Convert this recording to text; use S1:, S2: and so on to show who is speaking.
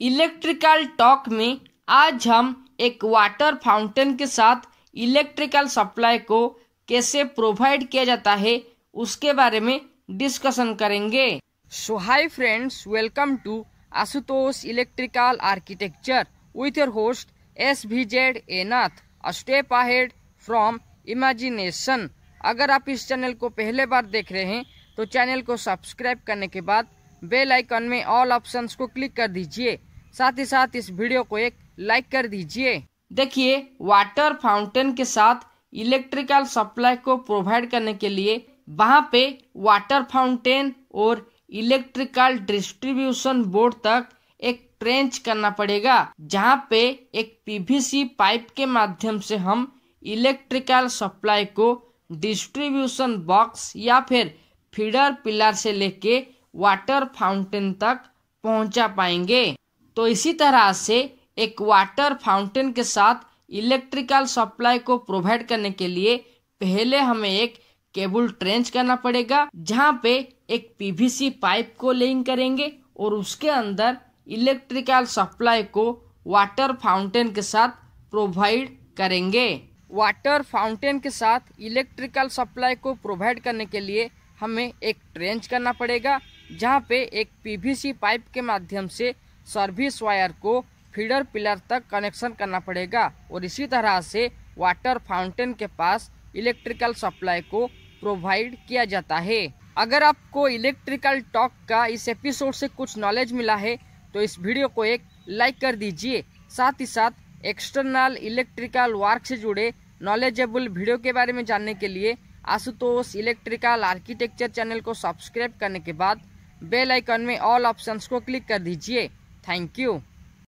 S1: electrical talk में आज हम एक वाटर फाउंटेन के साथ इलेक्ट्रिकल सप्लाई को कैसे प्रोवाइड किया जाता है उसके बारे में डिस्कशन करेंगे so hi friends welcome to Ashutosh electrical architecture with your host S V Z A Nath step ahead from imagination अगर आप इस चैनल को पहले बार देख रहे हैं तो चैनल को सब्सक्राइब करने के बाद बेल आइकन में ऑल ऑप्शंस को क्लिक कर दीजिए साथ ही साथ इस वीडियो को एक लाइक कर दीजिए देखिए वाटर फाउंटेन के साथ इलेक्ट्रिकल सप्लाई को प्रोवाइड करने के लिए वहाँ पे वाटर फाउंटेन और इलेक्ट्रिकल डिस्ट्रीब्यूशन बोर्ड तक एक ट्रेंच करना पड़ेगा जहाँ पे एक पीवीसी पाइप के माध्यम से हम इलेक्ट्रिकल सप्लाई को डिस्ट्रीब्यूशन बॉक्स या फिर फीडर पिलर से लेके वाटर फाउंटेन तक पहुंचा पाएंगे तो इसी तरह से एक वाटर फाउंटेन के साथ इलेक्ट्रिकल सप्लाई को प्रोवाइड करने के लिए पहले हमें एक केबल ट्रेंच करना पड़ेगा जहाँ पे एक पीवीसी पाइप को लिंक करेंगे और उसके अंदर इलेक्ट्रिकल सप्लाई को वाटर फाउंटेन के साथ प्रोवाइड करेंगे वाटर फाउंटेन के साथ इलेक्ट्रिकल सप्लाई को प्रोवाइड करने के लिए हमें एक ट्रेंच करना पड़ेगा जहां पे एक पीवीसी पाइप के माध्यम से सर्विस वायर को फीडर पिलर तक कनेक्शन करना पड़ेगा और इसी तरह से वाटर फाउंटेन के पास इलेक्ट्रिकल सप्लाई को प्रोवाइड किया जाता है अगर आपको इलेक्ट्रिकल टॉक का इस एपिसोड से कुछ नॉलेज मिला है तो इस वीडियो को एक लाइक कर दीजिए साथ ही साथ एक्सटर्नल इलेक्ट्रिकल वर्क से जुड़े नॉलेजेबल वीडियो के बारे में जानने के लिए आशुतोष इलेक्ट्रिकल आर्किटेक्चर चैनल को सब्सक्राइब करने के बाद बेल आइकन में ऑल ऑप्शंस को क्लिक कर दीजिए थैंक यू